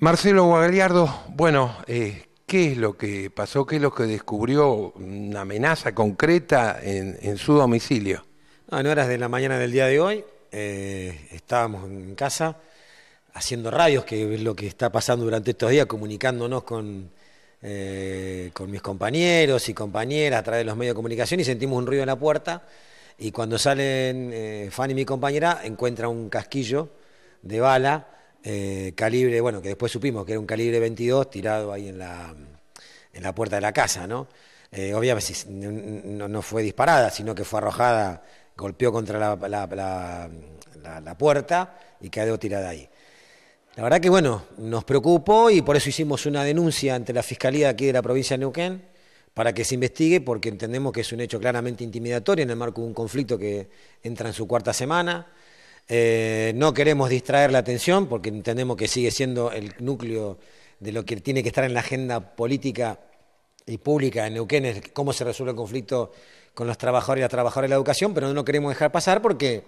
Marcelo Guagliardo, bueno, eh, ¿qué es lo que pasó? ¿Qué es lo que descubrió una amenaza concreta en, su domicilio? No, en horas de la mañana del día de hoy eh, estábamos en casa haciendo radios, que es lo que está pasando durante estos días, comunicándonos eh, con, mis compañeros y compañeras a través de los medios de comunicación y sentimos un ruido en la puerta y cuando salen Fanny y mi compañera, encuentran un casquillo de bala eh, calibre, bueno, que después supimos que era un calibre 22 tirado ahí en la, puerta de la casa, ¿no? Eh, obviamente no, fue disparada, sino que fue arrojada, golpeó contra la, la, puerta y quedó tirada ahí. La verdad que bueno, nos preocupó y por eso hicimos una denuncia ante la Fiscalía aquí de la provincia de Neuquén para que se investigue porque entendemos que es un hecho claramente intimidatorio en el marco de un conflicto que entra en su cuarta semana. Eh, no queremos distraer la atención porque entendemos que sigue siendo el núcleo de lo que tiene que estar en la agenda política y pública en Neuquén, es cómo se resuelve el conflicto con los trabajadores y las trabajadoras de la educación, pero no lo queremos dejar pasar porque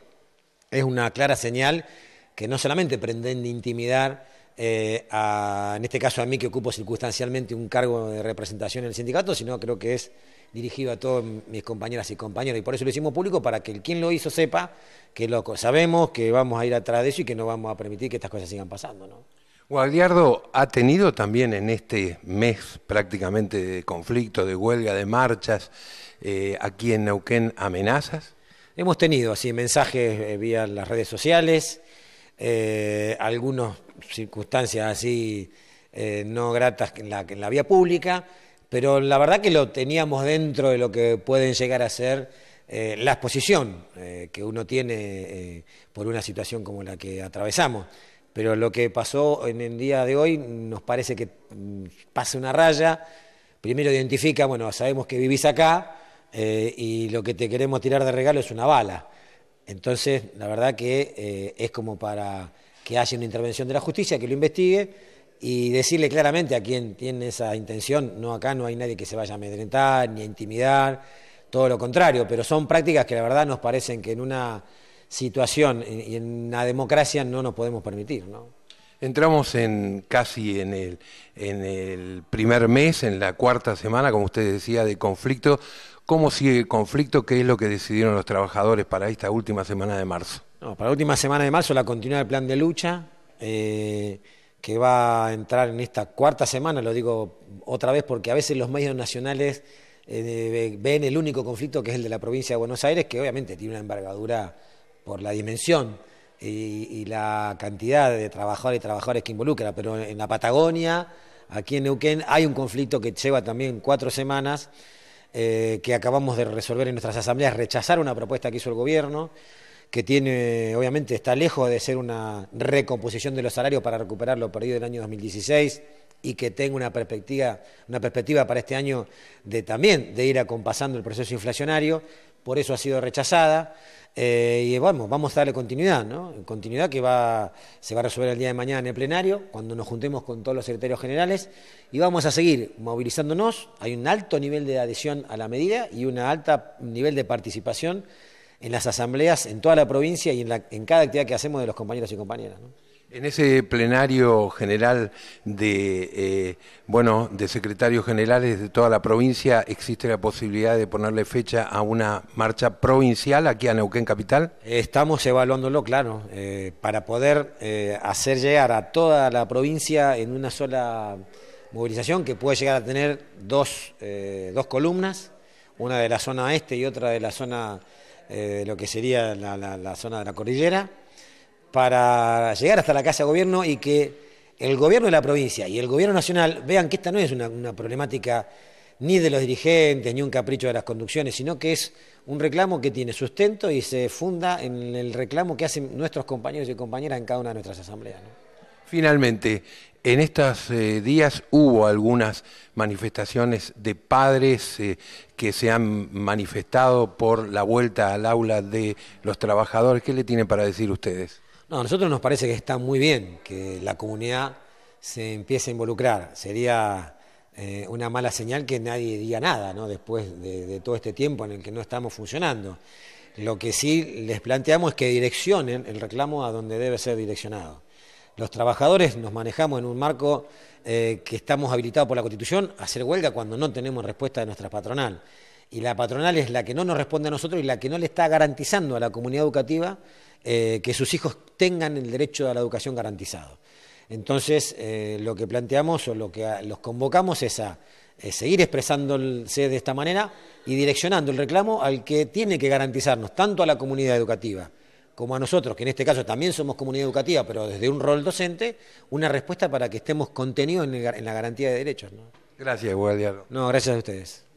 es una clara señal que no solamente pretende intimidar eh, a, en este caso a mí que ocupo circunstancialmente un cargo de representación en el sindicato, sino creo que es dirigido a todos mis compañeras y compañeros. Y por eso lo hicimos público, para que quien lo hizo sepa que lo sabemos, que vamos a ir atrás de eso y que no vamos a permitir que estas cosas sigan pasando. ¿no? Guardiardo ha tenido también en este mes prácticamente de conflicto, de huelga, de marchas, eh, aquí en Neuquén amenazas. Hemos tenido así mensajes eh, vía las redes sociales, eh, algunas circunstancias así no gratas en la vía pública pero la verdad que lo teníamos dentro de lo que pueden llegar a ser eh, la exposición eh, que uno tiene eh, por una situación como la que atravesamos. Pero lo que pasó en el día de hoy nos parece que mm, pasa una raya, primero identifica, bueno, sabemos que vivís acá y lo que te queremos tirar de regalo es una bala. Entonces, la verdad que es como para que haya una intervención de la justicia, que lo investigue y decirle claramente a quien tiene esa intención, no acá no hay nadie que se vaya a amedrentar ni a intimidar, todo lo contrario, pero son prácticas que la verdad nos parecen que en una situación y en una democracia no nos podemos permitir, ¿no? Entramos en casi en el, en el primer mes, en la cuarta semana, como usted decía, de conflicto. ¿Cómo sigue el conflicto? ¿Qué es lo que decidieron los trabajadores para esta última semana de marzo? No, para la última semana de marzo la continuidad del plan de lucha. Eh, que va a entrar en esta cuarta semana, lo digo otra vez porque a veces los medios nacionales eh, ven el único conflicto que es el de la provincia de Buenos Aires, que obviamente tiene una envergadura por la dimensión y, la cantidad de trabajadores y trabajadores que involucra, pero en la Patagonia, aquí en Neuquén, hay un conflicto que lleva también cuatro semanas, eh, que acabamos de resolver en nuestras asambleas, rechazar una propuesta que hizo el gobierno que tiene, obviamente está lejos de ser una recomposición de los salarios para recuperar lo perdido del año 2016 y que tenga una perspectiva, una perspectiva para este año de también de ir acompasando el proceso inflacionario, por eso ha sido rechazada. Eh, y vamos, vamos a darle continuidad, ¿no? Continuidad que va, se va a resolver el día de mañana en el plenario, cuando nos juntemos con todos los secretarios generales, y vamos a seguir movilizándonos. Hay un alto nivel de adhesión a la medida y un alto nivel de participación en las asambleas en toda la provincia y en, la, en cada actividad que hacemos de los compañeros y compañeras. En ese plenario general de, eh, bueno, de secretarios generales de toda la provincia, ¿existe la posibilidad de ponerle fecha a una marcha provincial aquí a Neuquén Capital? Estamos evaluándolo, claro, eh, para poder eh, hacer llegar a toda la provincia en una sola movilización que puede llegar a tener dos, dos columnas, una de la zona este y otra de la zona eh, lo que sería la, zona de la cordillera, para llegar hasta la Casa de Gobierno y que el gobierno de la provincia y el gobierno nacional vean que esta no es una, problemática ni de los dirigentes, ni un capricho de las conducciones, sino que es un reclamo que tiene sustento y se funda en el reclamo que hacen nuestros compañeros y compañeras en cada una de nuestras asambleas. Finalmente, en estos eh, días hubo algunas manifestaciones de padres eh, que se han manifestado por la vuelta al aula de los trabajadores. ¿Qué le tienen para decir ustedes? No, a nosotros nos parece que está muy bien que la comunidad se empiece a involucrar. Sería eh, una mala señal que nadie diga nada después de, de todo este tiempo en el que no estamos funcionando. Lo que sí les planteamos es que direccionen el reclamo a donde debe ser direccionado los trabajadores nos manejamos en un marco eh, que estamos habilitados por la Constitución a hacer huelga cuando no tenemos respuesta de nuestra patronal. Y la patronal es la que no nos responde a nosotros y la que no le está garantizando a la comunidad educativa eh, que sus hijos tengan el derecho a la educación garantizado. Entonces, eh, lo que planteamos o lo que los convocamos es a seguir expresándose de esta manera y direccionando el reclamo al que tiene que garantizarnos, tanto a la comunidad educativa como a nosotros, que en este caso también somos comunidad educativa, pero desde un rol docente, una respuesta para que estemos contenidos en, la garantía de derechos. Gracias, Guadiano. No, gracias a ustedes.